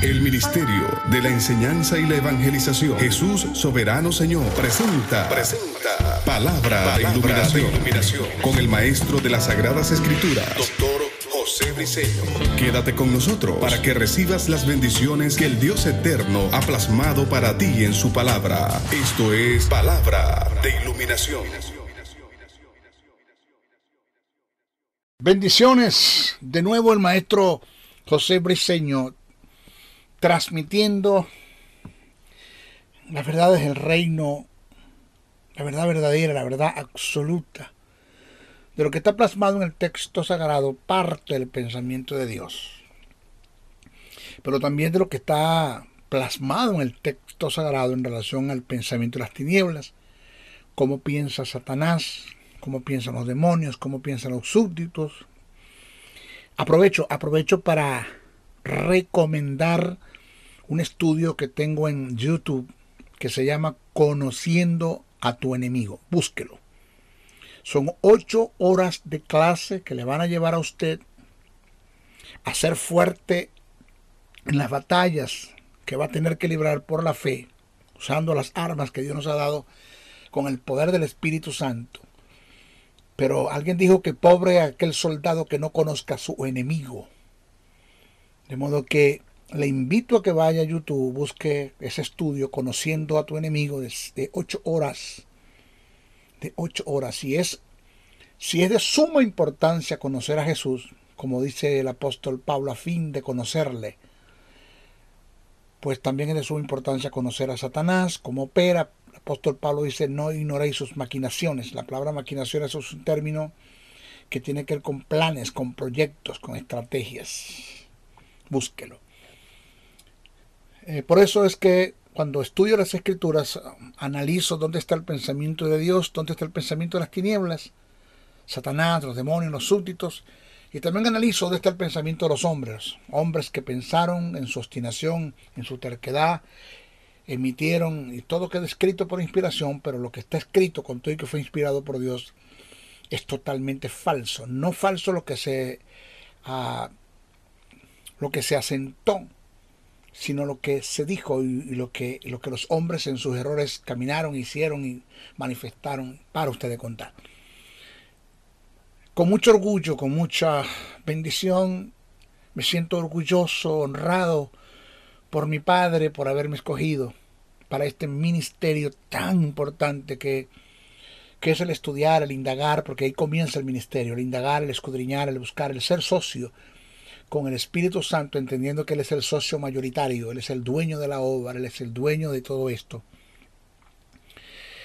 El Ministerio de la Enseñanza y la Evangelización. Jesús Soberano Señor presenta. Palabra, de, iluminación, Con el Maestro de las Sagradas Escrituras. Doctor José Briceño. Quédate con nosotros para que recibas las bendiciones que el Dios Eterno ha plasmado para ti en su palabra. Esto es Palabra de Iluminación. Bendiciones. De nuevo el Maestro José Briceño transmitiendo las verdades del reino, la verdad verdadera, la verdad absoluta, de lo que está plasmado en el texto sagrado, parte del pensamiento de Dios, pero también de lo que está plasmado en el texto sagrado en relación al pensamiento de las tinieblas, cómo piensa Satanás, cómo piensan los demonios, cómo piensan los súbditos. Aprovecho, aprovecho para recomendar un estudio que tengo en YouTube que se llama Conociendo a tu enemigo. Búsquelo. Son ocho horas de clase que le van a llevar a usted a ser fuerte en las batallas que va a tener que librar por la fe, usando las armas que Dios nos ha dado con el poder del Espíritu Santo. Pero alguien dijo que pobre aquel soldado que no conozca a su enemigo. De modo que le invito a que vaya a YouTube, busque ese estudio, Conociendo a tu enemigo, de, ocho horas. De ocho horas. Si es, si es de suma importancia conocer a Jesús, como dice el apóstol Pablo, a fin de conocerle, pues también es de suma importancia conocer a Satanás, cómo opera. El apóstol Pablo dice, no ignoréis sus maquinaciones. La palabra maquinaciones es un término que tiene que ver con planes, con proyectos, con estrategias. Búsquelo. Eh, por eso es que cuando estudio las escrituras, analizo dónde está el pensamiento de Dios, dónde está el pensamiento de las tinieblas, Satanás, los demonios, los súbditos, y también analizo dónde está el pensamiento de los hombres, hombres que pensaron en su obstinación, en su terquedad, emitieron, y todo queda escrito por inspiración, pero lo que está escrito con todo y que fue inspirado por Dios es totalmente falso. No falso lo que se, ah, lo que se asentó sino lo que se dijo y, lo, que, los hombres en sus errores caminaron, hicieron y manifestaron para ustedes contar. Con mucho orgullo, con mucha bendición, me siento orgulloso, honrado por mi padre, por haberme escogido para este ministerio tan importante que, que es el estudiar, el indagar, porque ahí comienza el ministerio, el indagar, el escudriñar, el buscar, el ser socio con el Espíritu Santo, entendiendo que Él es el socio mayoritario, Él es el dueño de la obra, Él es el dueño de todo esto.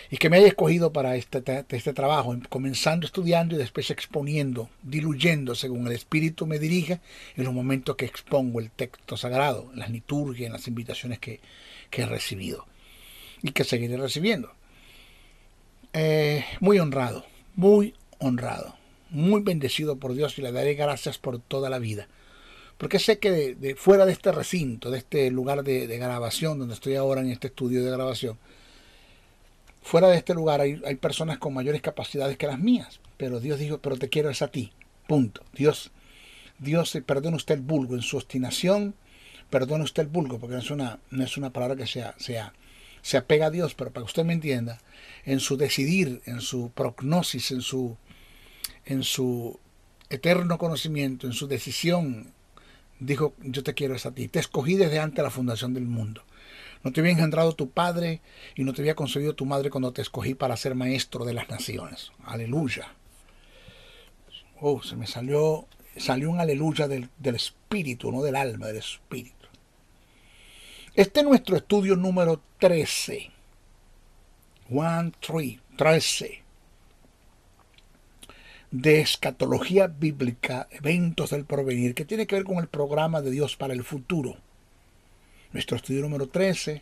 Y que me haya escogido para este, este trabajo, comenzando estudiando y después exponiendo, diluyendo según el Espíritu me dirija en los momentos que expongo el texto sagrado, las liturgias, las invitaciones que, he recibido y que seguiré recibiendo. Eh, muy honrado, muy honrado, muy bendecido por Dios y le daré gracias por toda la vida porque sé que fuera de este recinto, de este lugar de, grabación donde estoy ahora en este estudio de grabación, fuera de este lugar hay, personas con mayores capacidades que las mías, pero Dios dijo, pero te quiero es a ti, punto. Dios, Dios, eh, perdone usted el vulgo en su obstinación, perdone usted el vulgo, porque no es una, no es una palabra que sea, sea, se apega a Dios, pero para que usted me entienda, en su decidir, en su prognosis, en su, en su eterno conocimiento, en su decisión, dijo, yo te quiero es a ti, te escogí desde antes de la fundación del mundo. No te había engendrado tu padre y no te había concebido tu madre cuando te escogí para ser maestro de las naciones. Aleluya. Oh, se me salió, salió un aleluya del, espíritu, no del alma, del espíritu. Este es nuestro estudio número 13. One, three, 13 de escatología bíblica, eventos del porvenir, que tiene que ver con el programa de Dios para el futuro. Nuestro estudio número 13.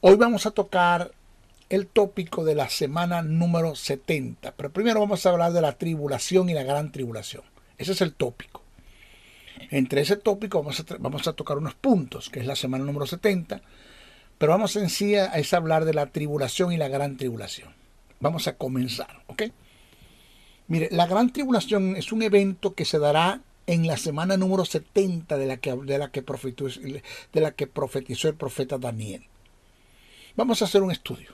Hoy vamos a tocar el tópico de la semana número 70, pero primero vamos a hablar de la tribulación y la gran tribulación. Ese es el tópico. Entre ese tópico vamos a, vamos a tocar unos puntos, que es la semana número 70, pero vamos en sí a, a hablar de la tribulación y la gran tribulación. Vamos a comenzar, ¿ok? Mire, la gran tribulación es un evento que se dará en la semana número 70 de la que, de la que, profetizó, profetizó el profeta Daniel. Vamos a hacer un estudio.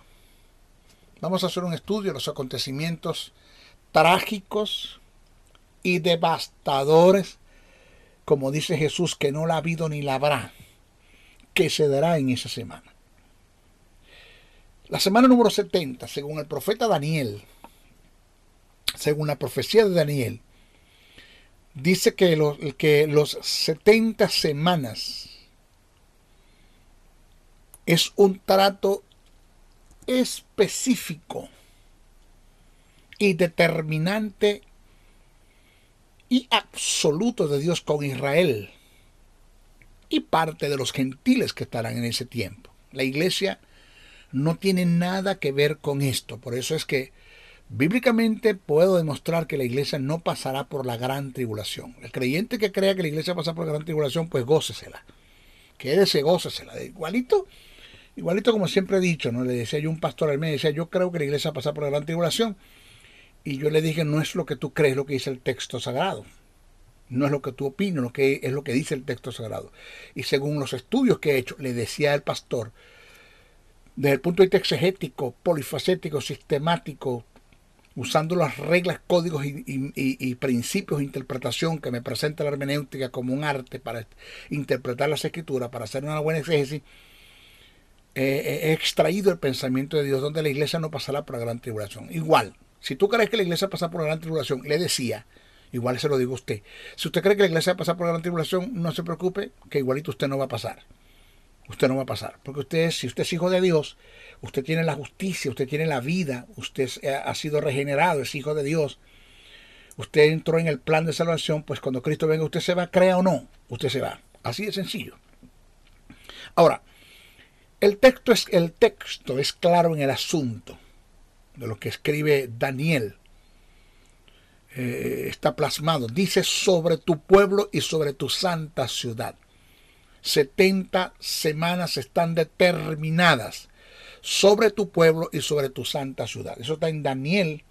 Vamos a hacer un estudio de los acontecimientos trágicos y devastadores, como dice Jesús, que no la ha habido ni la habrá, que se dará en esa semana. La semana número 70, según el profeta Daniel, según la profecía de Daniel, dice que los, que los 70 semanas es un trato específico y determinante y absoluto de Dios con Israel y parte de los gentiles que estarán en ese tiempo. La iglesia no tiene nada que ver con esto, por eso es que Bíblicamente puedo demostrar que la iglesia no pasará por la gran tribulación. El creyente que crea que la iglesia pasa por la gran tribulación, pues gócesela. Quédese, gócesela. Igualito, igualito como siempre he dicho, ¿no? Le decía yo un pastor, al mes, decía, yo creo que la iglesia pasa por la gran tribulación. Y yo le dije, no es lo que tú crees, lo que dice el texto sagrado. No es lo que tú opinas, lo que es lo que dice el texto sagrado. Y según los estudios que he hecho, le decía el pastor, desde el punto de vista exegético, polifacético, sistemático, usando las reglas, códigos y, principios de interpretación que me presenta la hermenéutica como un arte para interpretar las escrituras, para hacer una buena exégesis, eh, eh, he extraído el pensamiento de Dios donde la iglesia no pasará por la gran tribulación. Igual, si tú crees que la iglesia pasa por la gran tribulación, le decía, igual se lo digo a usted, si usted cree que la iglesia va a pasar por la gran tribulación, no se preocupe, que igualito usted no va a pasar usted no va a pasar. Porque usted, si usted es hijo de Dios, usted tiene la justicia, usted tiene la vida, usted ha sido regenerado, es hijo de Dios. Usted entró en el plan de salvación, pues cuando Cristo venga, usted se va, crea o no, usted se va. Así de sencillo. Ahora, el texto es, el texto es claro en el asunto de lo que escribe Daniel. Eh, está plasmado. Dice sobre tu pueblo y sobre tu santa ciudad. 70 semanas están determinadas sobre tu pueblo y sobre tu santa ciudad. Eso está en Daniel,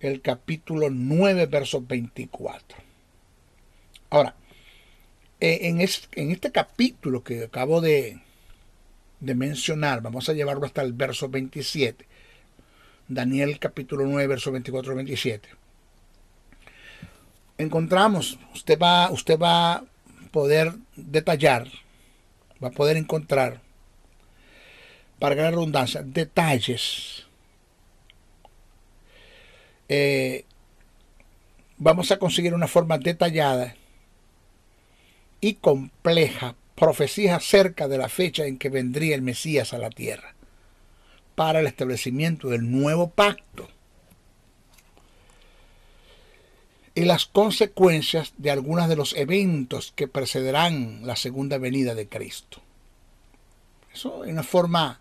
el capítulo 9, verso 24. Ahora, eh, en, este capítulo que acabo de, mencionar, vamos a llevarlo hasta el verso 27. Daniel capítulo 9, verso 24 27. Encontramos, usted va, usted va a poder detallar, va a poder encontrar, para gran redundancia, detalles. Eh, vamos a conseguir una forma detallada y compleja profecías acerca de la fecha en que vendría el Mesías a la tierra para el establecimiento del nuevo pacto y las consecuencias de algunos de los eventos que precederán la segunda venida de Cristo. Eso en una forma,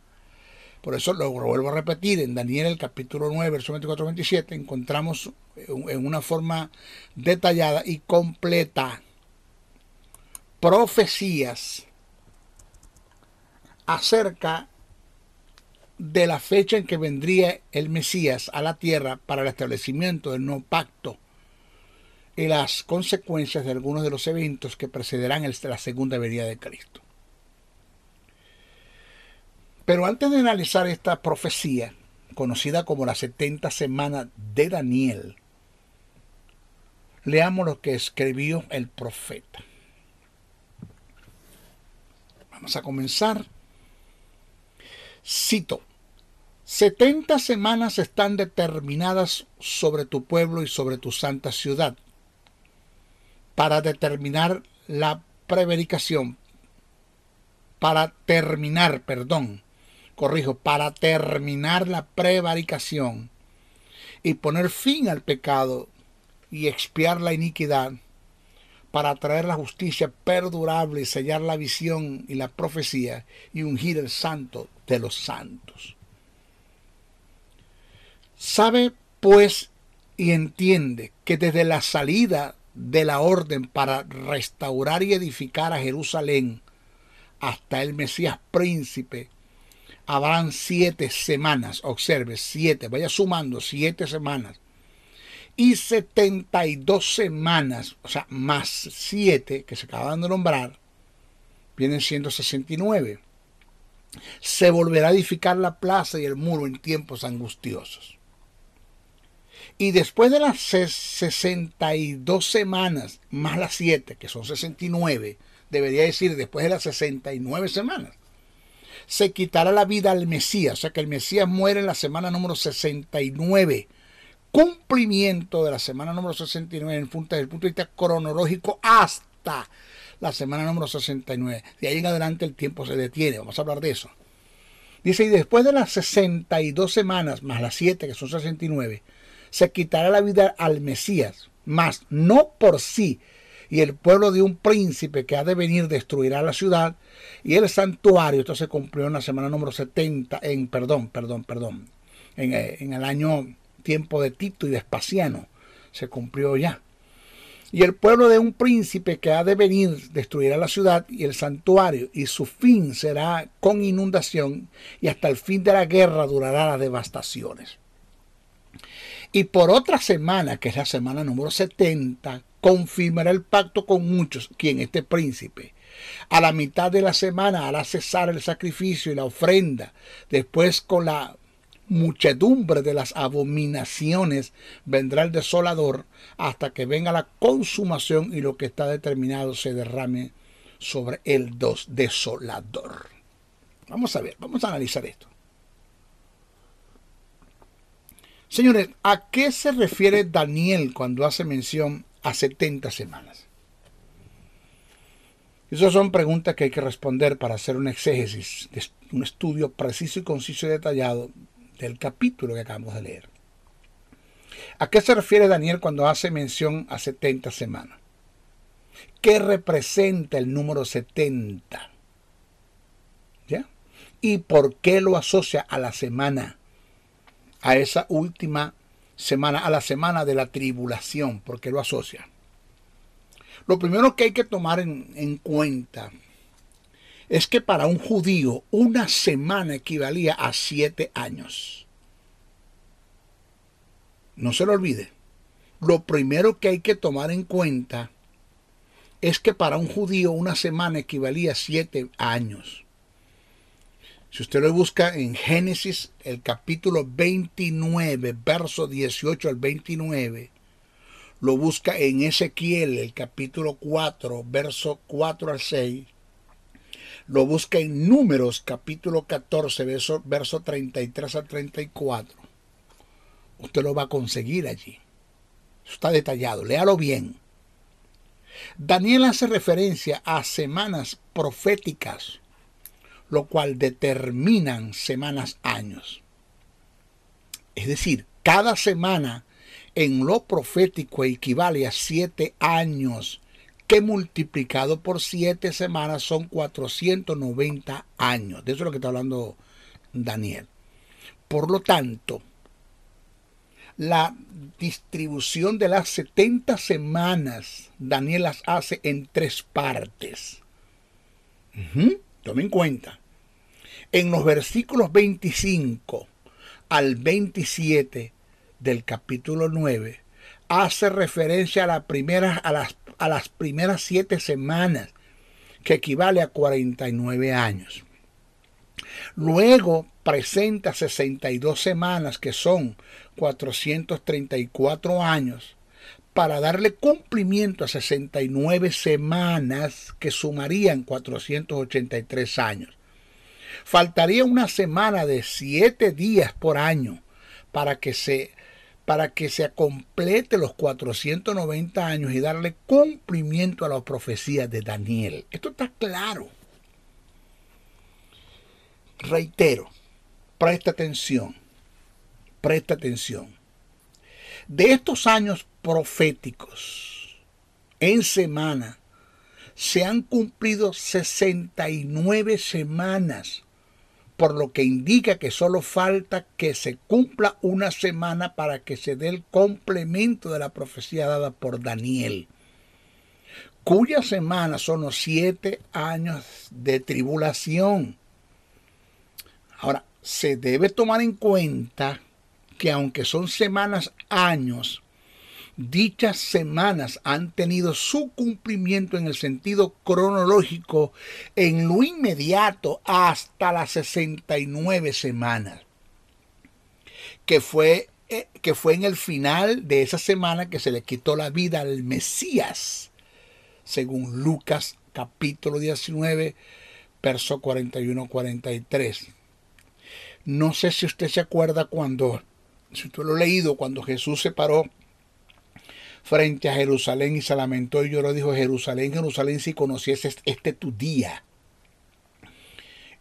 por eso lo vuelvo a repetir, en Daniel el capítulo 9, versículo 24-27, encontramos en una forma detallada y completa profecías acerca de la fecha en que vendría el Mesías a la tierra para el establecimiento del nuevo pacto y las consecuencias de algunos de los eventos que precederán la segunda venida de Cristo. Pero antes de analizar esta profecía, conocida como la 70 semanas de Daniel, leamos lo que escribió el profeta. Vamos a comenzar. Cito, 70 semanas están determinadas sobre tu pueblo y sobre tu santa ciudad para determinar la prevaricación, para terminar, perdón, corrijo, para terminar la prevaricación y poner fin al pecado y expiar la iniquidad para traer la justicia perdurable, y sellar la visión y la profecía y ungir el santo de los santos. Sabe pues y entiende que desde la salida de la orden para restaurar y edificar a Jerusalén hasta el Mesías príncipe, habrán siete semanas, observe, siete, vaya sumando, siete semanas. Y 72 semanas, o sea, más siete que se acaban de nombrar, vienen siendo Se volverá a edificar la plaza y el muro en tiempos angustiosos. Y después de las 62 semanas, más las 7, que son 69, debería decir después de las 69 semanas, se quitará la vida al Mesías. O sea que el Mesías muere en la semana número 69. Cumplimiento de la semana número 69 en punto, punto de vista cronológico hasta la semana número 69. De ahí en adelante el tiempo se detiene. Vamos a hablar de eso. Dice, y después de las 62 semanas, más las 7, que son 69, se quitará la vida al Mesías, mas no por sí. Y el pueblo de un príncipe que ha de venir destruirá la ciudad y el santuario. Esto se cumplió en la semana número 70, en, perdón, perdón, perdón, en, eh, en el año tiempo de Tito y de Espaciano, Se cumplió ya. Y el pueblo de un príncipe que ha de venir destruirá la ciudad y el santuario, y su fin será con inundación, y hasta el fin de la guerra durará las devastaciones. Y por otra semana, que es la semana número 70, confirmará el pacto con muchos, quien este príncipe. A la mitad de la semana hará cesar el sacrificio y la ofrenda. Después con la muchedumbre de las abominaciones vendrá el desolador hasta que venga la consumación y lo que está determinado se derrame sobre el dos desolador. Vamos a ver, vamos a analizar esto. Señores, ¿a qué se refiere Daniel cuando hace mención a 70 semanas? Esas son preguntas que hay que responder para hacer un exégesis, un estudio preciso y conciso y detallado del capítulo que acabamos de leer. ¿A qué se refiere Daniel cuando hace mención a 70 semanas? ¿Qué representa el número 70? ¿Ya? ¿Y por qué lo asocia a la semana? a esa última semana, a la semana de la tribulación, porque lo asocia. Lo primero que hay que tomar en, cuenta es que para un judío una semana equivalía a siete años. No se lo olvide. Lo primero que hay que tomar en cuenta es que para un judío una semana equivalía a siete años. Si usted lo busca en Génesis, el capítulo 29, verso 18 al 29, lo busca en Ezequiel, el capítulo 4, verso 4 al 6, lo busca en Números, capítulo 14, verso, 33 al 34. Usted lo va a conseguir allí. está detallado, léalo bien. Daniel hace referencia a semanas proféticas lo cual determinan semanas, años. Es decir, cada semana en lo profético equivale a siete años, que multiplicado por siete semanas son 490 años. De eso es lo que está hablando Daniel. Por lo tanto, la distribución de las 70 semanas, Daniel las hace en tres partes. Tomen en cuenta. En los versículos 25 al 27 del capítulo 9 hace referencia a, primera, a, las, a las primeras siete semanas, que equivale a 49 años. Luego presenta 62 semanas, que son 434 años, para darle cumplimiento a 69 semanas que sumarían 483 años. Faltaría una semana de 7 días por año para que se para que se complete los 490 años y darle cumplimiento a las profecías de Daniel. Esto está claro. Reitero, presta atención, presta atención de estos años proféticos en semana, se han cumplido 69 semanas, por lo que indica que solo falta que se cumpla una semana para que se dé el complemento de la profecía dada por Daniel, cuya semana son los siete años de tribulación. Ahora, se debe tomar en cuenta que aunque son semanas, años, dichas semanas han tenido su cumplimiento en el sentido cronológico en lo inmediato hasta las 69 semanas, que fue, eh, que fue en el final de esa semana que se le quitó la vida al Mesías, según Lucas capítulo 19, verso 41-43. No sé si usted se acuerda cuando si tú lo ha leído, cuando Jesús se paró frente a Jerusalén y se lamentó y lloró, dijo, Jerusalén, Jerusalén, si conocieses este tu día.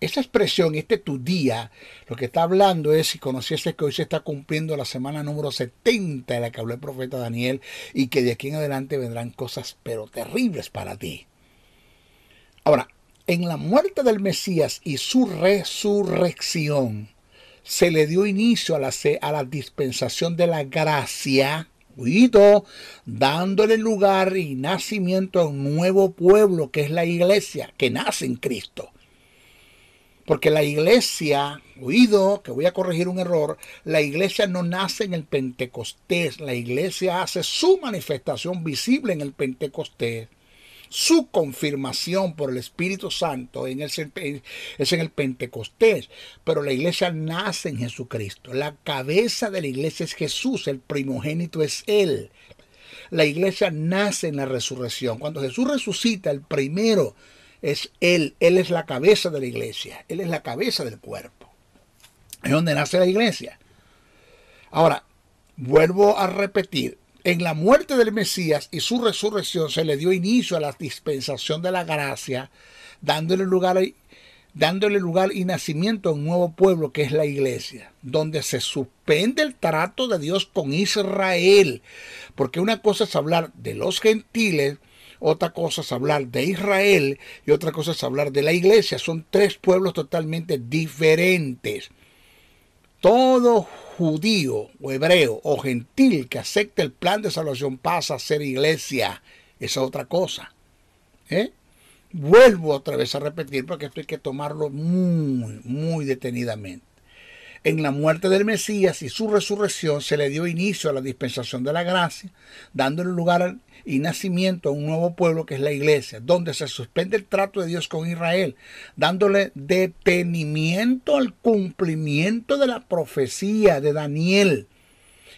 Esa expresión, este tu día, lo que está hablando es si conocieses que hoy se está cumpliendo la semana número 70 de la que habló el profeta Daniel y que de aquí en adelante vendrán cosas pero terribles para ti. Ahora, en la muerte del Mesías y su resurrección, se le dio inicio a la, dispensación de la gracia, dándole lugar y nacimiento a un nuevo pueblo que es la iglesia, que nace en Cristo. Porque la iglesia, oído, que voy a corregir un error, la iglesia no nace en el Pentecostés, la iglesia hace su manifestación visible en el Pentecostés su confirmación por el Espíritu Santo en es en el Pentecostés, pero la iglesia nace en Jesucristo. La cabeza de la iglesia es Jesús, el primogénito es Él. La iglesia nace en la resurrección. Cuando Jesús resucita, el primero es Él. Él es la cabeza de la iglesia. Él es la cabeza del cuerpo. Es donde nace la iglesia. Ahora, vuelvo a repetir, en la muerte del Mesías y su resurrección se le dio inicio a la dispensación de la gracia, dándole lugar, dándole lugar y nacimiento a un nuevo pueblo que es la iglesia, donde se suspende el trato de Dios con Israel. Porque una cosa es hablar de los gentiles, otra cosa es hablar de Israel y otra cosa es hablar de la iglesia. Son tres pueblos totalmente diferentes. Todo judío o hebreo o gentil que acepte el plan de salvación pasa a ser iglesia. Esa es otra cosa. ¿eh? Vuelvo otra vez a repetir porque esto hay que tomarlo muy, muy detenidamente. En la muerte del Mesías y su resurrección se le dio inicio a la dispensación de la gracia, dándole lugar y nacimiento a un nuevo pueblo que es la iglesia, donde se suspende el trato de Dios con Israel, dándole detenimiento al cumplimiento de la profecía de Daniel,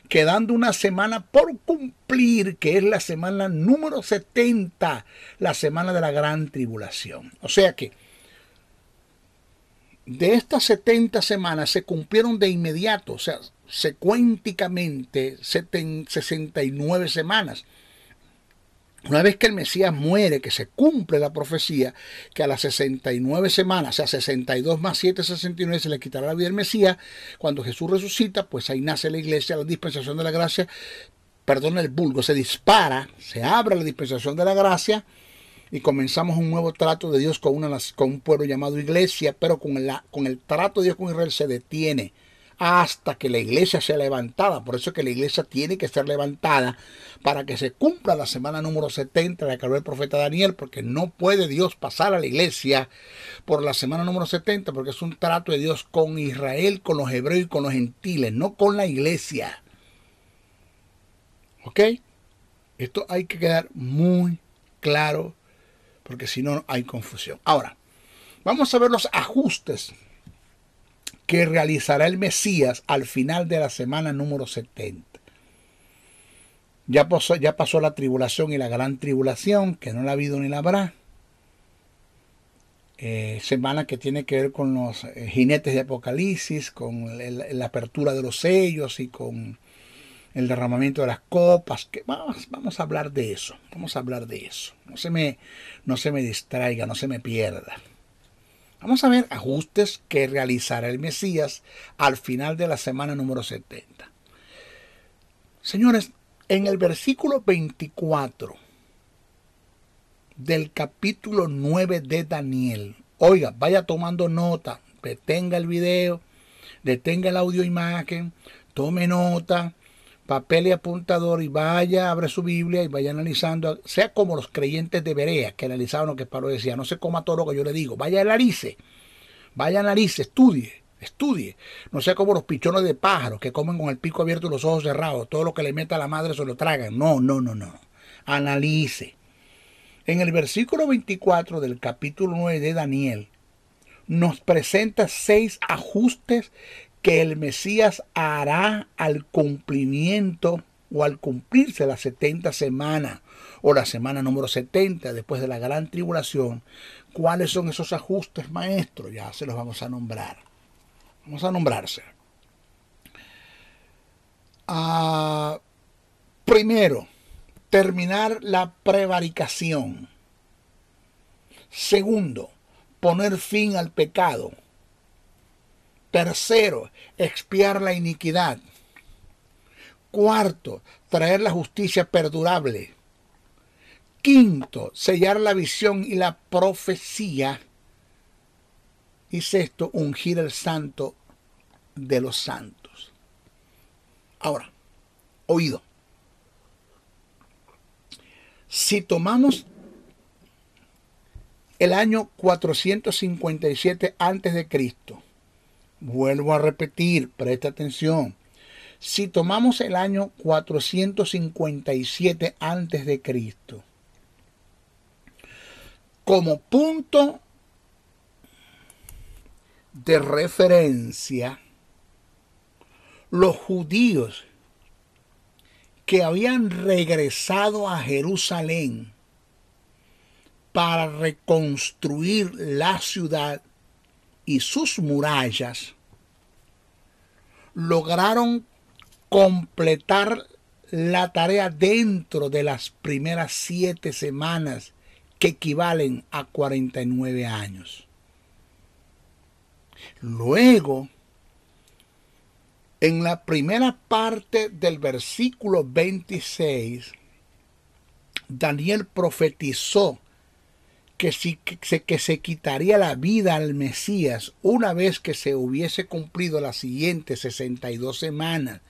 quedando una semana por cumplir, que es la semana número 70, la semana de la gran tribulación. O sea que... De estas 70 semanas se cumplieron de inmediato, o sea, secuénticamente 69 semanas. Una vez que el Mesías muere, que se cumple la profecía, que a las 69 semanas, o sea, 62 más 7, 69, se le quitará la vida al Mesías, cuando Jesús resucita, pues ahí nace la iglesia, la dispensación de la gracia, perdón el vulgo, se dispara, se abre la dispensación de la gracia y comenzamos un nuevo trato de Dios con, una, con un pueblo llamado iglesia, pero con, la, con el trato de Dios con Israel se detiene hasta que la iglesia sea levantada. Por eso que la iglesia tiene que ser levantada para que se cumpla la semana número 70 de la que habló el profeta Daniel, porque no puede Dios pasar a la iglesia por la semana número 70, porque es un trato de Dios con Israel, con los hebreos y con los gentiles, no con la iglesia. ¿Ok? Esto hay que quedar muy claro, porque si no hay confusión. Ahora, vamos a ver los ajustes que realizará el Mesías al final de la semana número 70. Ya pasó, ya pasó la tribulación y la gran tribulación, que no la ha habido ni la habrá. Eh, semana que tiene que ver con los eh, jinetes de Apocalipsis, con la apertura de los sellos y con el derramamiento de las copas. vamos, vamos a hablar de eso, vamos a hablar de eso. No se me, no se me distraiga, no se me pierda. Vamos a ver ajustes que realizará el Mesías al final de la semana número 70. Señores, en el versículo 24 del capítulo 9 de Daniel, oiga, vaya tomando nota, detenga el video, detenga el audio imagen, tome nota, papel y apuntador y vaya, abre su Biblia y vaya analizando, sea como los creyentes de Berea que analizaban lo que Pablo decía, no se coma todo lo que yo le digo, vaya narice, vaya analice, estudie, estudie, no sea como los pichones de pájaros que comen con el pico abierto y los ojos cerrados, todo lo que le meta a la madre se lo tragan, no, no, no, no, analice. En el versículo 24 del capítulo 9 de Daniel, nos presenta seis ajustes que el Mesías hará al cumplimiento o al cumplirse la 70 semana o la semana número 70 después de la gran tribulación, cuáles son esos ajustes maestro? ya se los vamos a nombrar. Vamos a nombrarse. Ah, primero, terminar la prevaricación. Segundo, poner fin al pecado Tercero, expiar la iniquidad. Cuarto, traer la justicia perdurable. Quinto, sellar la visión y la profecía. Y sexto, ungir el santo de los santos. Ahora, oído. Si tomamos el año 457 antes de Cristo Vuelvo a repetir, presta atención. Si tomamos el año 457 antes de Cristo como punto de referencia, los judíos que habían regresado a Jerusalén para reconstruir la ciudad y sus murallas lograron completar la tarea dentro de las primeras siete semanas que equivalen a 49 años. Luego, en la primera parte del versículo 26, Daniel profetizó que, que, se, que se quitaría la vida al Mesías una vez que se hubiese cumplido las siguientes 62 semanas,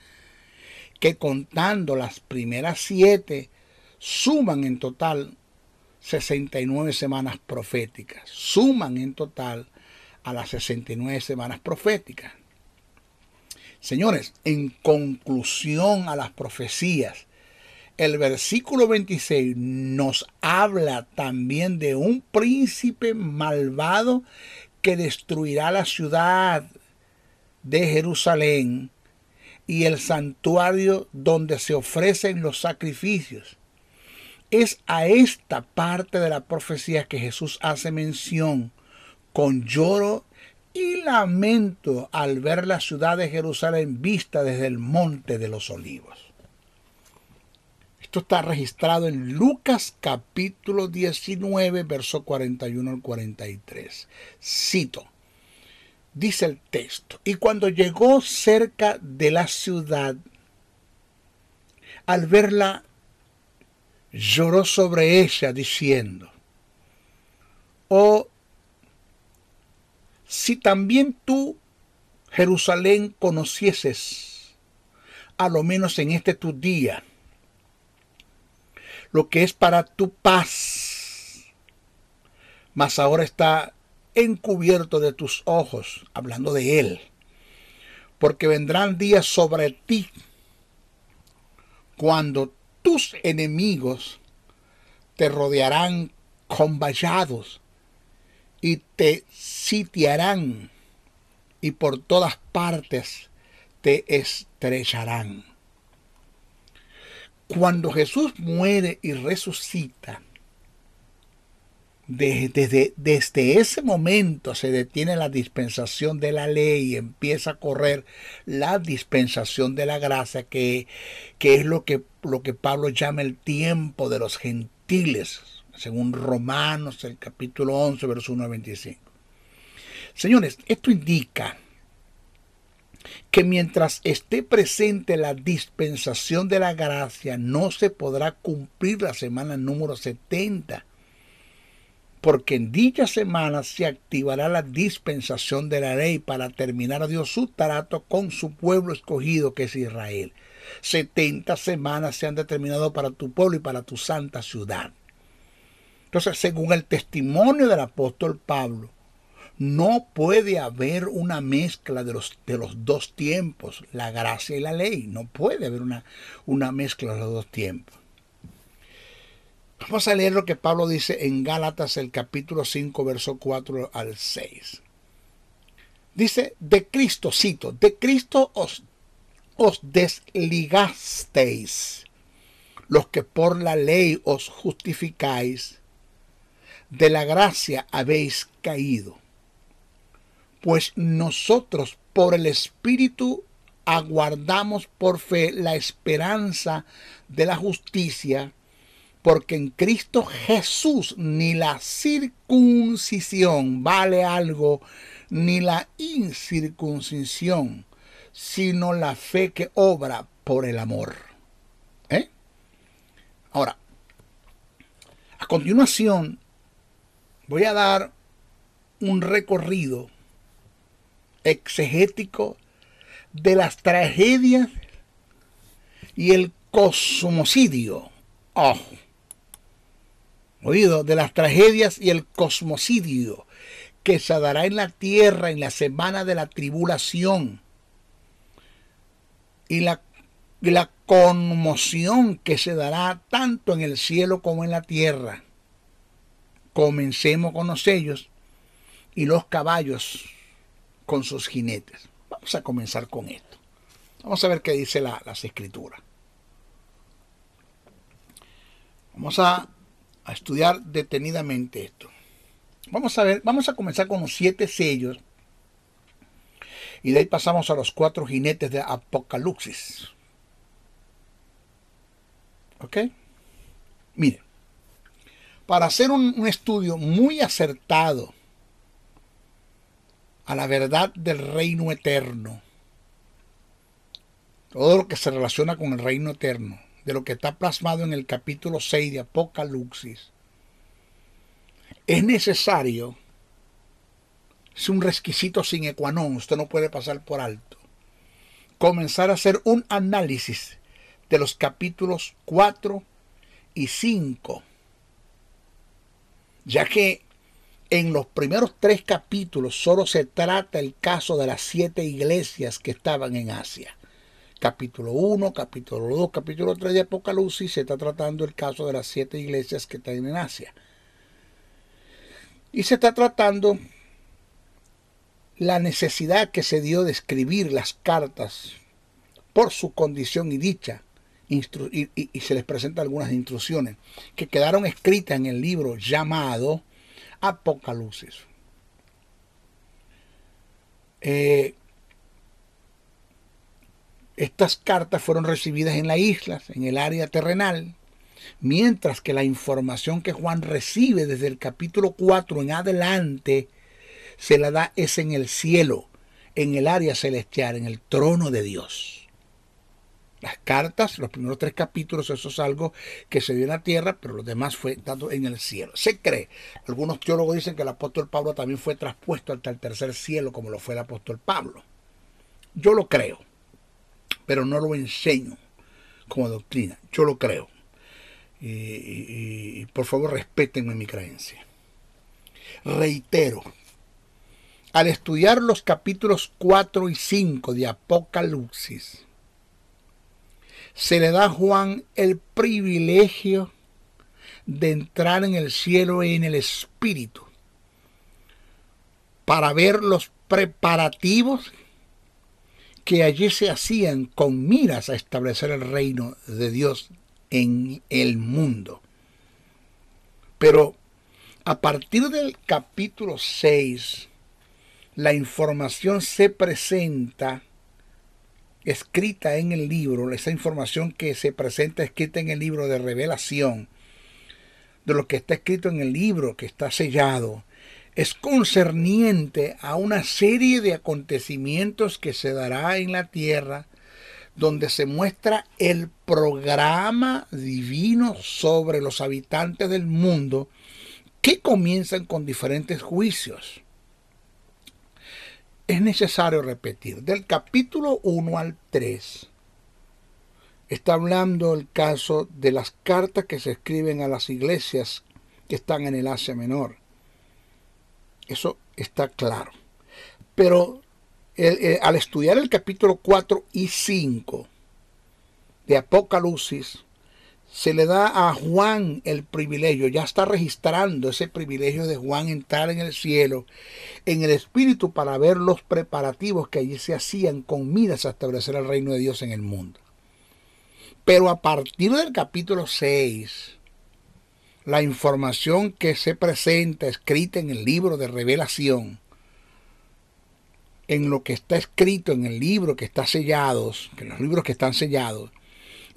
que contando las primeras siete, suman en total 69 semanas proféticas, suman en total a las 69 semanas proféticas. Señores, en conclusión a las profecías, el versículo 26 nos habla también de un príncipe malvado que destruirá la ciudad de Jerusalén y el santuario donde se ofrecen los sacrificios. Es a esta parte de la profecía que Jesús hace mención con lloro y lamento al ver la ciudad de Jerusalén vista desde el monte de los olivos está registrado en Lucas capítulo 19, verso 41 al 43. Cito. Dice el texto, y cuando llegó cerca de la ciudad, al verla, lloró sobre ella diciendo, oh, si también tú, Jerusalén, conocieses, a lo menos en este tu día, lo que es para tu paz. Mas ahora está encubierto de tus ojos, hablando de Él. Porque vendrán días sobre ti cuando tus enemigos te rodearán con vallados y te sitiarán y por todas partes te estrellarán. Cuando Jesús muere y resucita, desde, ese momento se detiene la dispensación de la ley y empieza a correr la dispensación de la gracia, que, es lo que, Pablo llama el tiempo de los gentiles, según Romanos, el capítulo 11, verso 1 a 25. Señores, esto indica que mientras esté presente la dispensación de la gracia, no se podrá cumplir la semana número 70, porque en dicha semana se activará la dispensación de la ley para terminar a oh Dios su trato con su pueblo escogido que es Israel. 70 semanas se han determinado para tu pueblo y para tu santa ciudad. Entonces, según el testimonio del apóstol Pablo, no puede haber una mezcla de los, de los dos tiempos, la gracia y la ley. No puede haber una, una mezcla de los dos tiempos. Vamos a leer lo que Pablo dice en Gálatas el capítulo 5, verso 4 al 6. Dice, de Cristo, cito, de Cristo os, os desligasteis, los que por la ley os justificáis, de la gracia habéis caído pues nosotros por el Espíritu aguardamos por fe la esperanza de la justicia, porque en Cristo Jesús ni la circuncisión vale algo, ni la incircuncisión, sino la fe que obra por el amor. ¿Eh? Ahora, a continuación, voy a dar un recorrido exegético de las tragedias y el cosmocidio. Oído, de las tragedias y el cosmocidio que se dará en la tierra en la semana de la tribulación y la, la conmoción que se dará tanto en el cielo como en la tierra. Comencemos con los sellos y los caballos con sus jinetes. Vamos a comenzar con esto. Vamos a ver qué dice la, las escrituras. Vamos a, estudiar detenidamente esto. Vamos a ver, vamos a comenzar con los siete sellos y de ahí pasamos a los cuatro jinetes de Apocalipsis. ¿Ok? Miren, para hacer un, estudio muy acertado a la verdad del reino eterno. Todo lo que se relaciona con el reino eterno, de lo que está plasmado en el capítulo 6 de Apocalipsis. Es necesario, es un requisito sin ecuanón, usted no puede pasar por alto, comenzar a hacer un análisis de los capítulos 4 y 5, ya que en los primeros tres capítulos solo se trata el caso de las siete iglesias que estaban en Asia. Capítulo 1, capítulo 2, capítulo 3 de Apocalipsis se está tratando el caso de las siete iglesias que están en Asia. Y se está tratando la necesidad que se dio de escribir las cartas por su condición y dicha, y, y, se les presenta algunas instrucciones que quedaron escritas en el libro llamado Apocalipsis. Eh, estas cartas fueron recibidas en las islas, en el área terrenal, mientras que la información que Juan recibe desde el capítulo 4 en adelante se la da es en el cielo, en el área celestial, en el trono de Dios las cartas, los primeros tres capítulos, eso es algo que se dio en la tierra, pero los demás fue dado en el cielo. Se cree, algunos teólogos dicen que el apóstol Pablo también fue traspuesto hasta el tercer cielo, como lo fue el apóstol Pablo. Yo lo creo, pero no lo enseño como doctrina. Yo lo creo. Y, por favor respétenme mi creencia. Reitero, al estudiar los capítulos 4 y 5 de Apocalipsis, se le da a Juan el privilegio de entrar en el cielo y en el espíritu para ver los preparativos que allí se hacían con miras a establecer el reino de Dios en el mundo. Pero a partir del capítulo 6, la información se presenta escrita en el libro, esa información que se presenta escrita en el libro de revelación, de lo que está escrito en el libro, que está sellado, es concerniente a una serie de acontecimientos que se dará en la tierra, donde se muestra el programa divino sobre los habitantes del mundo que comienzan con diferentes juicios es necesario repetir. Del capítulo 1 al 3 está hablando el caso de las cartas que se escriben a las iglesias que están en el Asia Menor. Eso está claro. Pero eh, al estudiar el capítulo 4 y 5 de Apocalipsis, se le da a Juan el privilegio, ya está registrando ese privilegio de Juan entrar en el cielo, en el Espíritu, para ver los preparativos que allí se hacían con miras a establecer el reino de Dios en el mundo. Pero a partir del capítulo 6, la información que se presenta escrita en el libro de revelación, en lo que está escrito en el libro que está sellados, en los libros que están sellados,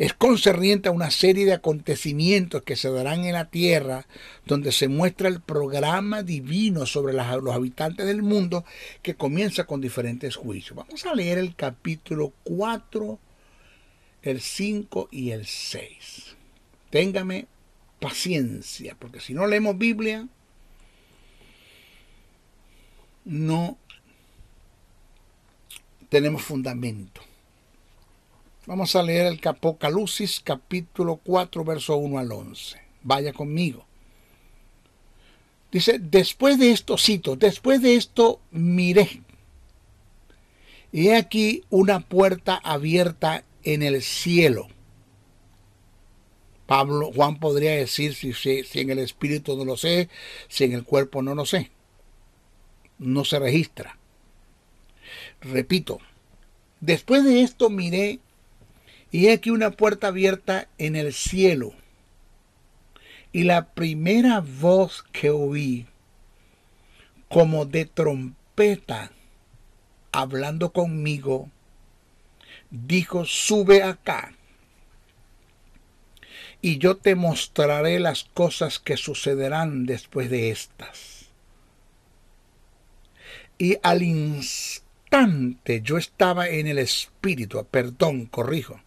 es concerniente a una serie de acontecimientos que se darán en la tierra, donde se muestra el programa divino sobre los habitantes del mundo que comienza con diferentes juicios. Vamos a leer el capítulo 4, el 5 y el 6. Téngame paciencia, porque si no leemos Biblia, no tenemos fundamento. Vamos a leer el Apocalipsis capítulo 4, verso 1 al 11. Vaya conmigo. Dice, después de esto, cito, después de esto miré. Y he aquí una puerta abierta en el cielo. Pablo, Juan podría decir si, en el espíritu no lo sé, si en el cuerpo no lo sé. No se registra. Repito, después de esto miré y es una puerta abierta en el cielo. Y la primera voz que oí, como de trompeta, hablando conmigo, dijo, sube acá. Y yo te mostraré las cosas que sucederán después de estas. Y al instante yo estaba en el espíritu, perdón, corrijo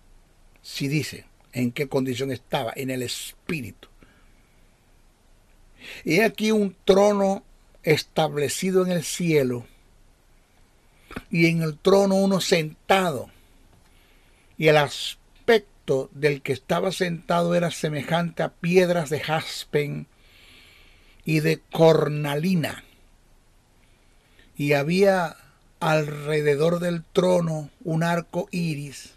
si dice en qué condición estaba, en el espíritu. Y aquí un trono establecido en el cielo y en el trono uno sentado. Y el aspecto del que estaba sentado era semejante a piedras de jaspen y de cornalina. Y había alrededor del trono un arco iris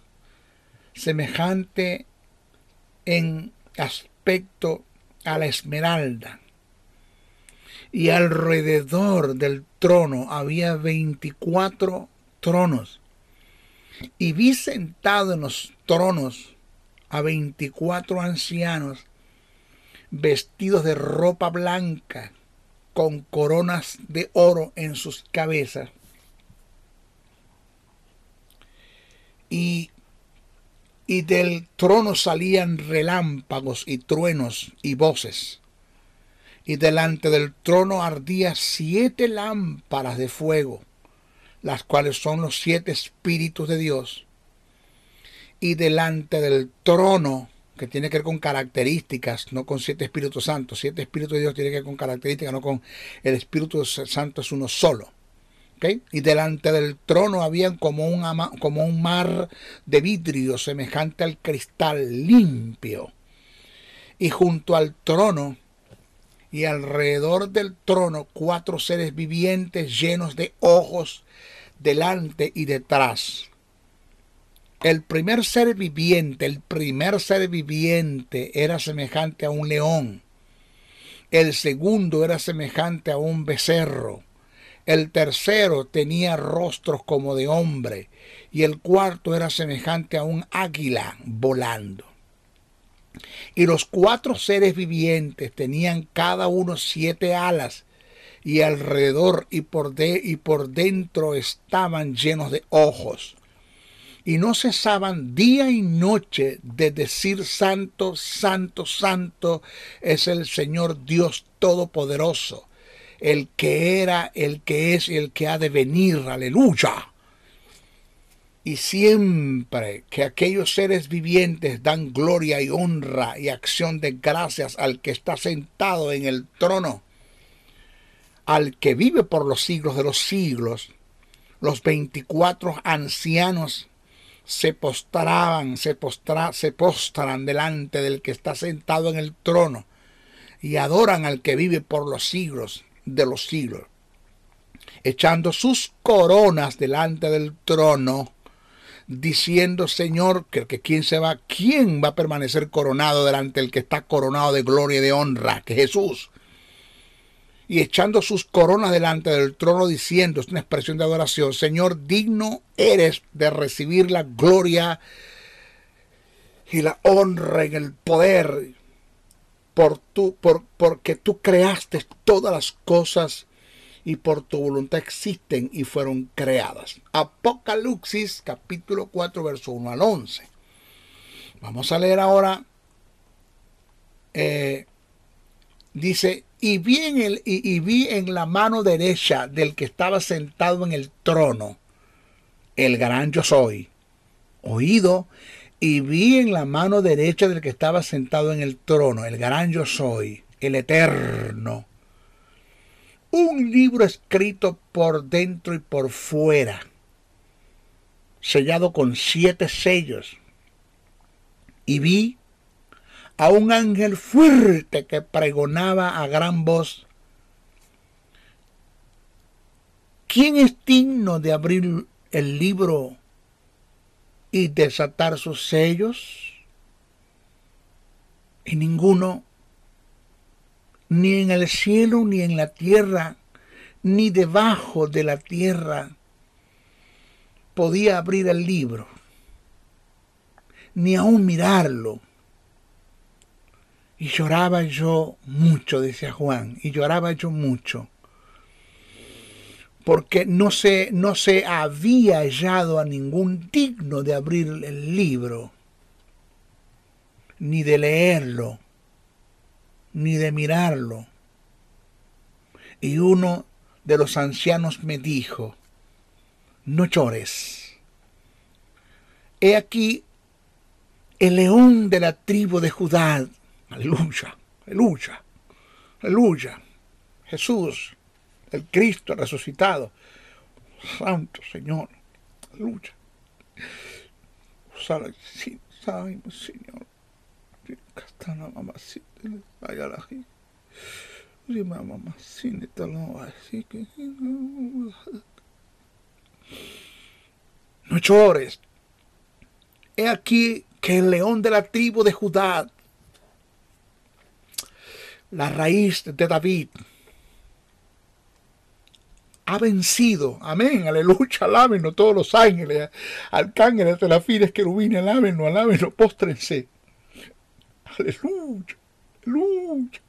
semejante en aspecto a la esmeralda. Y alrededor del trono había veinticuatro tronos. Y vi sentado en los tronos a veinticuatro ancianos vestidos de ropa blanca con coronas de oro en sus cabezas. Y y del trono salían relámpagos y truenos y voces. Y delante del trono ardía siete lámparas de fuego, las cuales son los siete espíritus de Dios. Y delante del trono, que tiene que ver con características, no con siete espíritus santos, siete espíritus de Dios tiene que ver con características, no con el Espíritu Santo es uno solo y delante del trono había como un, como un mar de vidrio semejante al cristal limpio. Y junto al trono y alrededor del trono cuatro seres vivientes llenos de ojos delante y detrás. El primer ser viviente, el primer ser viviente era semejante a un león. El segundo era semejante a un becerro. El tercero tenía rostros como de hombre y el cuarto era semejante a un águila volando. Y los cuatro seres vivientes tenían cada uno siete alas y alrededor y por, de, y por dentro estaban llenos de ojos. Y no cesaban día y noche de decir, Santo, Santo, Santo es el Señor Dios Todopoderoso el que era, el que es y el que ha de venir. Aleluya. Y siempre que aquellos seres vivientes dan gloria y honra y acción de gracias al que está sentado en el trono, al que vive por los siglos de los siglos, los 24 ancianos se postraban, se, se postran delante del que está sentado en el trono y adoran al que vive por los siglos de los siglos, echando sus coronas delante del trono, diciendo, Señor, que, que quién se va, quién va a permanecer coronado delante del que está coronado de gloria y de honra, que Jesús. Y echando sus coronas delante del trono, diciendo, es una expresión de adoración, Señor, digno eres de recibir la gloria y la honra en el poder por por, porque tú creaste todas las cosas y por tu voluntad existen y fueron creadas. Apocalipsis capítulo 4 verso 1 al 11. Vamos a leer ahora. Eh, dice, y vi, en el, y vi en la mano derecha del que estaba sentado en el trono, el gran yo soy, oído y vi en la mano derecha del que estaba sentado en el trono, el gran yo soy, el eterno, un libro escrito por dentro y por fuera, sellado con siete sellos, y vi a un ángel fuerte que pregonaba a gran voz, ¿quién es digno de abrir el libro y desatar sus sellos, y ninguno, ni en el cielo, ni en la tierra, ni debajo de la tierra, podía abrir el libro, ni aún mirarlo. Y lloraba yo mucho, decía Juan, y lloraba yo mucho porque no se, no había hallado a ningún digno de abrir el libro, ni de leerlo, ni de mirarlo. Y uno de los ancianos me dijo, no llores. He aquí el león de la tribu de Judá. Aleluya, aleluya, aleluya. Jesús, el Cristo resucitado. Santo Señor, lucha. sí, Señor. Castana, vaya la no, así que. No chores... He aquí que el león de la tribu de Judá, la raíz de David, ha vencido. Amén. Aleluya. Alábenlo todos los ángeles, arcángeles, telafines, querubines. Alábenlo, alábenlo. Póstrense. Aleluya. Aleluya.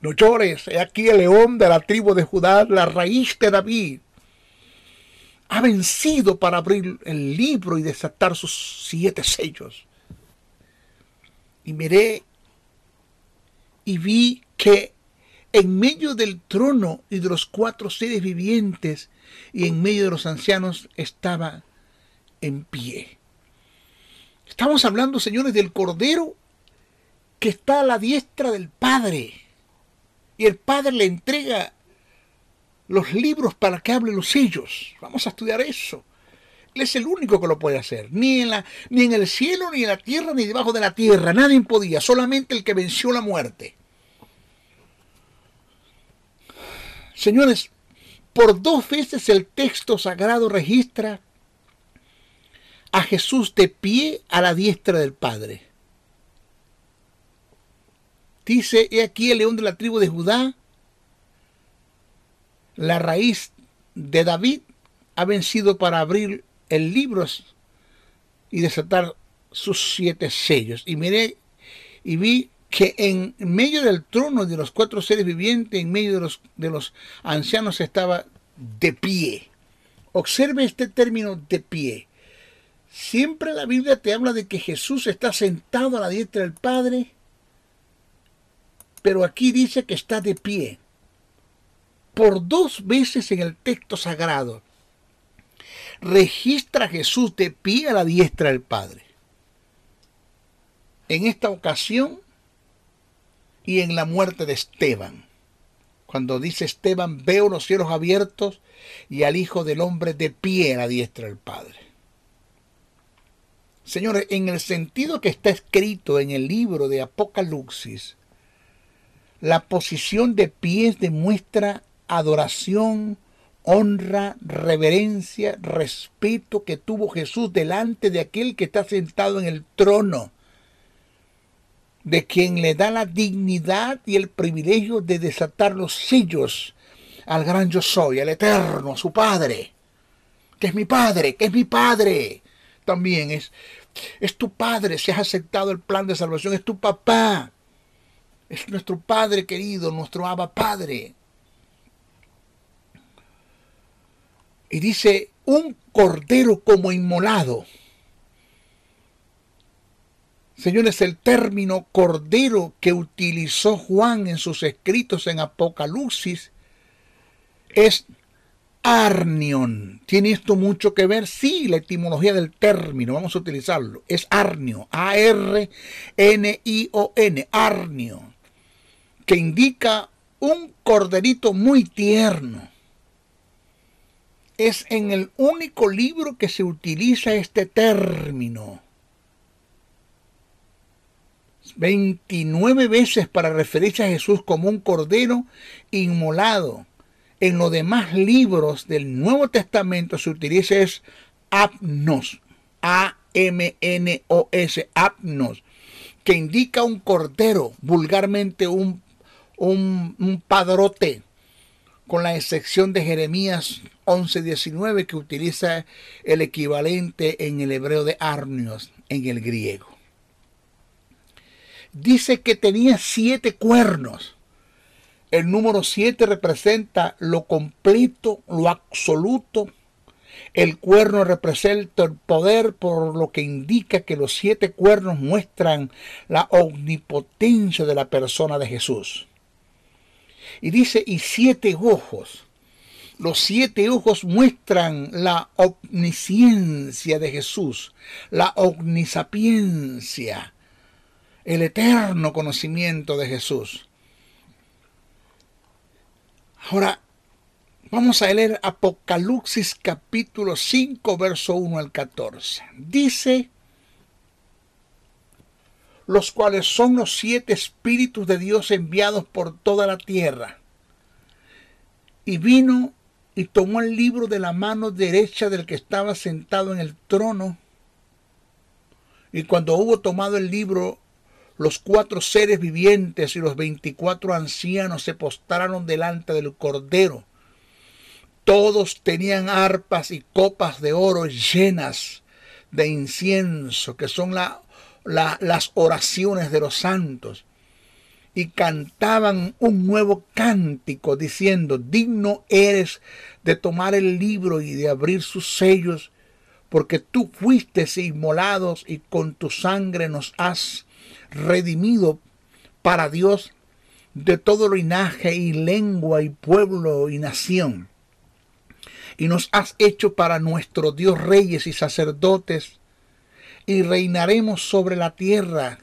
No llores. He aquí el león de la tribu de Judá, la raíz de David. Ha vencido para abrir el libro y desatar sus siete sellos. Y miré y vi que en medio del trono y de los cuatro seres vivientes y en medio de los ancianos estaba en pie. Estamos hablando, señores, del Cordero que está a la diestra del Padre. Y el Padre le entrega los libros para que hable los sellos. Vamos a estudiar eso. Él es el único que lo puede hacer. Ni en, la, ni en el cielo, ni en la tierra, ni debajo de la tierra. Nadie podía. Solamente el que venció la muerte. Señores, por dos veces el texto sagrado registra a Jesús de pie a la diestra del Padre. Dice, he aquí el león de la tribu de Judá, la raíz de David ha vencido para abrir el libro y desatar sus siete sellos. Y miré y vi que en medio del trono de los cuatro seres vivientes, en medio de los, de los ancianos, estaba de pie. Observe este término de pie. Siempre la Biblia te habla de que Jesús está sentado a la diestra del Padre, pero aquí dice que está de pie. Por dos veces en el texto sagrado registra Jesús de pie a la diestra del Padre. En esta ocasión y en la muerte de Esteban. Cuando dice Esteban, veo los cielos abiertos y al Hijo del Hombre de pie a la diestra del Padre. Señores, en el sentido que está escrito en el libro de Apocalipsis, la posición de pies demuestra adoración, honra, reverencia, respeto que tuvo Jesús delante de aquel que está sentado en el trono de quien le da la dignidad y el privilegio de desatar los sillos al gran yo soy, al eterno, a su Padre, que es mi Padre, que es mi Padre. También es, es tu Padre, si has aceptado el plan de salvación, es tu papá, es nuestro Padre querido, nuestro aba Padre. Y dice, un cordero como inmolado. Señores, el término cordero que utilizó Juan en sus escritos en Apocalipsis es arnion. ¿Tiene esto mucho que ver? Sí, la etimología del término, vamos a utilizarlo. Es arnio, A-R-N-I-O-N, arnio, que indica un corderito muy tierno. Es en el único libro que se utiliza este término 29 veces para referirse a Jesús como un cordero inmolado. En los demás libros del Nuevo Testamento se utiliza es apnos, A-M-N-O-S, apnos, que indica un cordero, vulgarmente un, un, padrote, con la excepción de Jeremías 11-19 que utiliza el equivalente en el hebreo de arnios en el griego dice que tenía siete cuernos. El número siete representa lo completo, lo absoluto. El cuerno representa el poder, por lo que indica que los siete cuernos muestran la omnipotencia de la persona de Jesús. Y dice, y siete ojos. Los siete ojos muestran la omnisciencia de Jesús, la omnisapiencia, el eterno conocimiento de Jesús. Ahora, vamos a leer Apocalipsis capítulo 5, verso 1 al 14. Dice, los cuales son los siete espíritus de Dios enviados por toda la tierra. Y vino y tomó el libro de la mano derecha del que estaba sentado en el trono. Y cuando hubo tomado el libro, los cuatro seres vivientes y los veinticuatro ancianos se postraron delante del Cordero. Todos tenían arpas y copas de oro llenas de incienso, que son las oraciones de los santos, y cantaban un nuevo cántico diciendo, digno eres de tomar el libro y de abrir sus sellos, porque tú fuiste inmolados y con tu sangre nos has redimido para Dios de todo linaje y lengua y pueblo y nación. Y nos has hecho para nuestro Dios reyes y sacerdotes, y reinaremos sobre la tierra.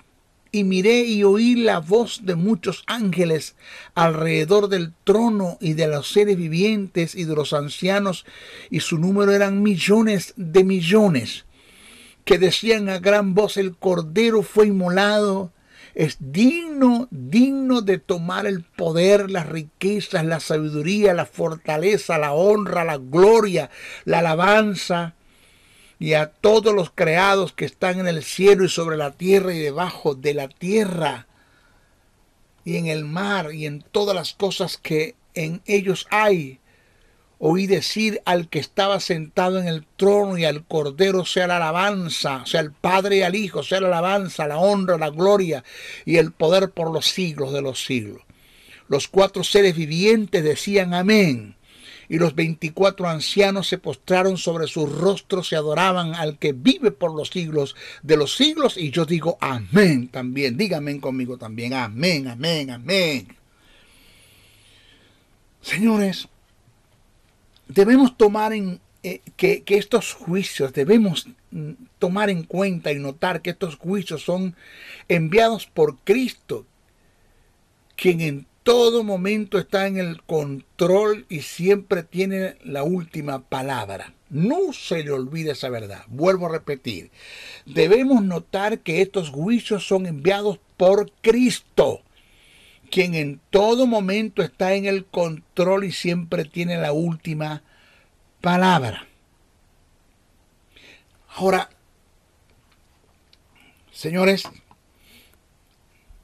Y miré y oí la voz de muchos ángeles alrededor del trono y de los seres vivientes y de los ancianos, y su número eran millones de millones que decían a gran voz, el Cordero fue inmolado, es digno, digno de tomar el poder, las riquezas, la sabiduría, la fortaleza, la honra, la gloria, la alabanza. Y a todos los creados que están en el cielo y sobre la tierra y debajo de la tierra y en el mar y en todas las cosas que en ellos hay, Oí decir al que estaba sentado en el trono y al cordero sea la alabanza, sea el Padre y al Hijo, sea la alabanza, la honra, la gloria y el poder por los siglos de los siglos. Los cuatro seres vivientes decían amén y los veinticuatro ancianos se postraron sobre sus rostros y adoraban al que vive por los siglos de los siglos. Y yo digo amén también, dígame conmigo también, amén, amén, amén. Señores, debemos tomar en eh, que, que, estos juicios, debemos mm, tomar en cuenta y notar que estos juicios son enviados por Cristo, quien en todo momento está en el control y siempre tiene la última palabra. No se le olvide esa verdad. Vuelvo a repetir. Debemos notar que estos juicios son enviados por Cristo quien en todo momento está en el control y siempre tiene la última palabra. Ahora, señores,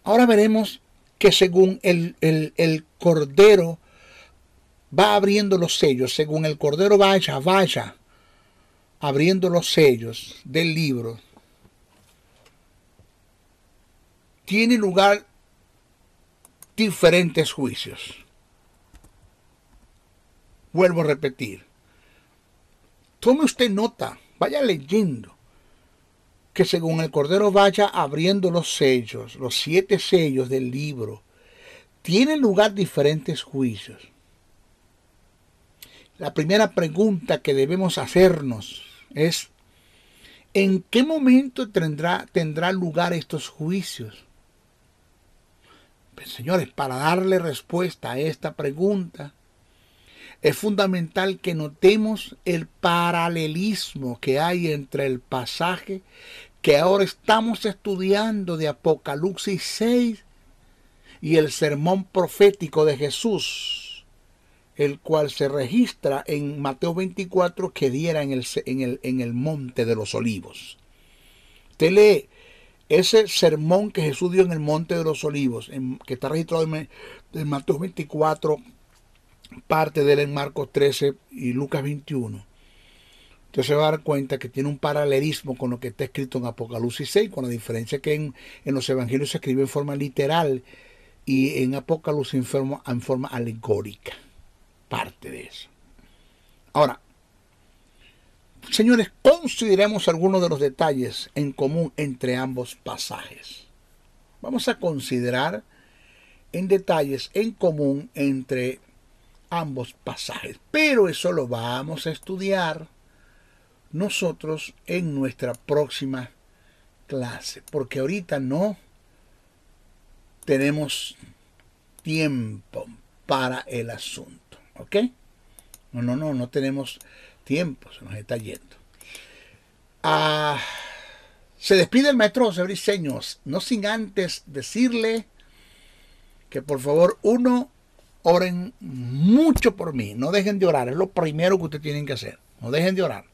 ahora veremos que según el, el, Cordero va abriendo los sellos, según el Cordero vaya, vaya, abriendo los sellos del libro, tiene lugar diferentes juicios. Vuelvo a repetir. Tome usted nota, vaya leyendo, que según el Cordero vaya abriendo los sellos, los siete sellos del libro, tienen lugar diferentes juicios. La primera pregunta que debemos hacernos es, ¿en qué momento tendrá, tendrá lugar estos juicios? Pues, señores, para darle respuesta a esta pregunta, es fundamental que notemos el paralelismo que hay entre el pasaje que ahora estamos estudiando de Apocalipsis 6 y el sermón profético de Jesús, el cual se registra en Mateo 24 que diera en el, en el, en el monte de los olivos. Usted lee ese sermón que Jesús dio en el Monte de los Olivos, que está registrado en, Mateo 24, parte de él en Marcos 13 y Lucas 21. Entonces se va a dar cuenta que tiene un paralelismo con lo que está escrito en Apocalipsis 6, con la diferencia que en, los evangelios se escribe en forma literal y en Apocalipsis en forma, en forma alegórica. Parte de eso. Ahora, Señores, consideremos algunos de los detalles en común entre ambos pasajes. Vamos a considerar en detalles en común entre ambos pasajes, pero eso lo vamos a estudiar nosotros en nuestra próxima clase, porque ahorita no tenemos tiempo para el asunto, ¿ok? No, no, no, no tenemos tiempo se nos está yendo. Ah, se despide el maestro José no sin antes decirle que por favor, uno, oren mucho por mí, no dejen de orar, es lo primero que ustedes tienen que hacer, no dejen de orar.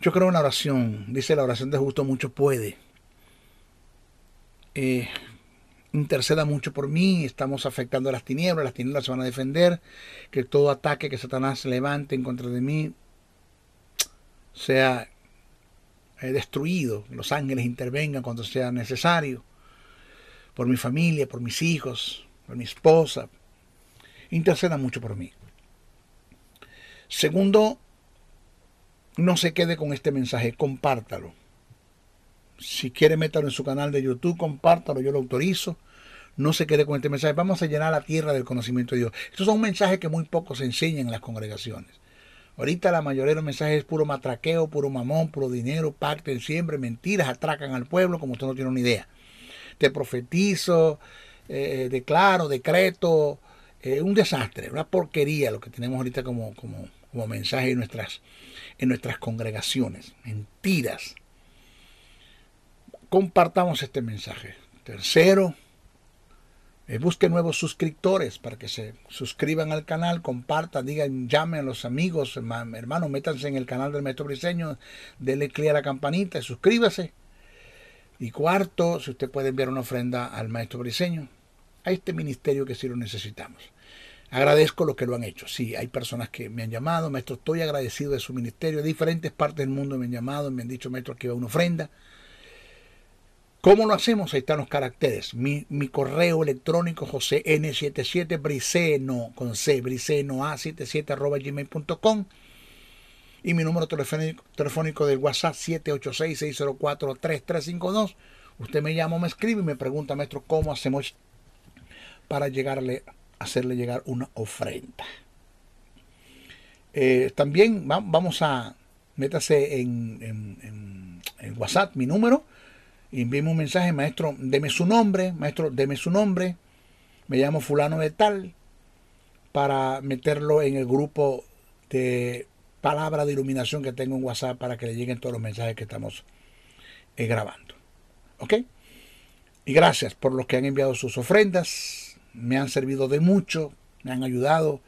Yo creo en la oración, dice la oración de justo mucho puede. Eh, interceda mucho por mí, estamos afectando a las tinieblas, las tinieblas se van a defender, que todo ataque que Satanás levante en contra de mí sea eh, destruido, los ángeles intervengan cuando sea necesario, por mi familia, por mis hijos, por mi esposa, interceda mucho por mí. Segundo, no se quede con este mensaje, compártalo si quiere, métalo en su canal de YouTube, compártalo, yo lo autorizo. No se quede con este mensaje. Vamos a llenar la tierra del conocimiento de Dios. Estos son mensajes que muy pocos se enseñan en las congregaciones. Ahorita la mayoría de los mensajes es puro matraqueo, puro mamón, puro dinero, pacten siempre, mentiras, atracan al pueblo como usted no tiene una idea. Te profetizo, eh, declaro, decreto, eh, un desastre, una porquería lo que tenemos ahorita como, mensaje en nuestras, en nuestras congregaciones. Mentiras compartamos este mensaje. Tercero, eh, busque nuevos suscriptores para que se suscriban al canal, compartan, digan, llamen a los amigos, hermanos, métanse en el canal del Maestro Briseño, denle clic a la campanita y suscríbase. Y cuarto, si usted puede enviar una ofrenda al Maestro Briseño, a este ministerio que sí lo necesitamos. Agradezco lo que lo han hecho. Sí, hay personas que me han llamado, maestro, estoy agradecido de su ministerio. De diferentes partes del mundo me han llamado, me han dicho, maestro, aquí va una ofrenda. ¿Cómo lo hacemos? Ahí están los caracteres. Mi, correo electrónico josé n77 briceno con c briceno a77 arroba gmail.com y mi número telefónico, telefónico del WhatsApp 786-604-3352. Usted me llama, me escribe y me pregunta, maestro, ¿cómo hacemos para llegarle, hacerle llegar una ofrenda? Eh, también vamos a, métase en, en WhatsApp, mi número y envíeme un mensaje, maestro, deme su nombre, maestro, deme su nombre, me llamo fulano de tal, para meterlo en el grupo de palabra de iluminación que tengo en WhatsApp para que le lleguen todos los mensajes que estamos eh, grabando. ¿Ok? Y gracias por los que han enviado sus ofrendas, me han servido de mucho, me han ayudado.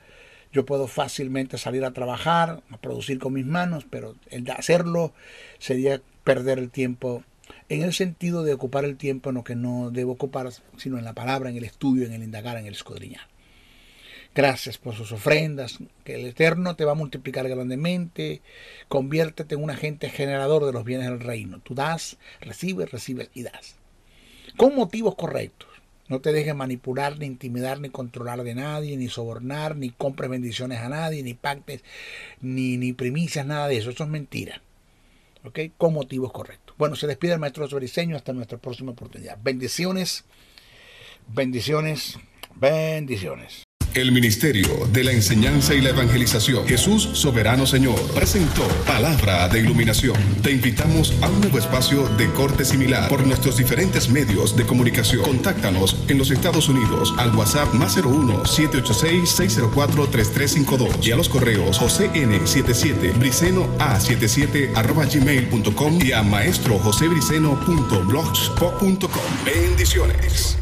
Yo puedo fácilmente salir a trabajar, a producir con mis manos, pero el de hacerlo sería perder el tiempo en el sentido de ocupar el tiempo en lo que no debo ocupar, sino en la palabra, en el estudio, en el indagar, en el escudriñar. Gracias por sus ofrendas, que el Eterno te va a multiplicar grandemente, conviértete en un agente generador de los bienes del reino. Tú das, recibes, recibes y das. Con motivos correctos. No te dejes manipular, ni intimidar, ni controlar de nadie, ni sobornar, ni compres bendiciones a nadie, ni pactes, ni, ni primicias, nada de eso. Eso es mentira. ¿Ok? Con motivos correctos. Bueno, se despide el maestro diseño, hasta nuestra próxima oportunidad. Bendiciones, bendiciones, bendiciones. El Ministerio de la Enseñanza y la Evangelización, Jesús Soberano Señor, presentó Palabra de Iluminación. Te invitamos a un nuevo espacio de corte similar por nuestros diferentes medios de comunicación. Contáctanos en los Estados Unidos al WhatsApp más 01-786-604-3352 y a los correos josén77 briceno a77 arroba gmail.com y a maestro Bendiciones.